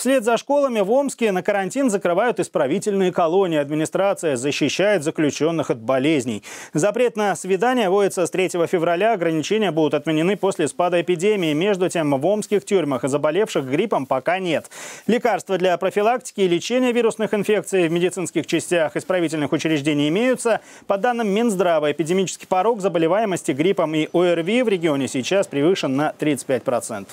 Вслед за школами в Омске на карантин закрывают исправительные колонии. Администрация защищает заключенных от болезней. Запрет на свидание вводится с 3 февраля. Ограничения будут отменены после спада эпидемии. Между тем, в омских тюрьмах заболевших гриппом пока нет. Лекарства для профилактики и лечения вирусных инфекций в медицинских частях исправительных учреждений имеются. По данным Минздрава, эпидемический порог заболеваемости гриппом и ОРВИ в регионе сейчас превышен на 35%.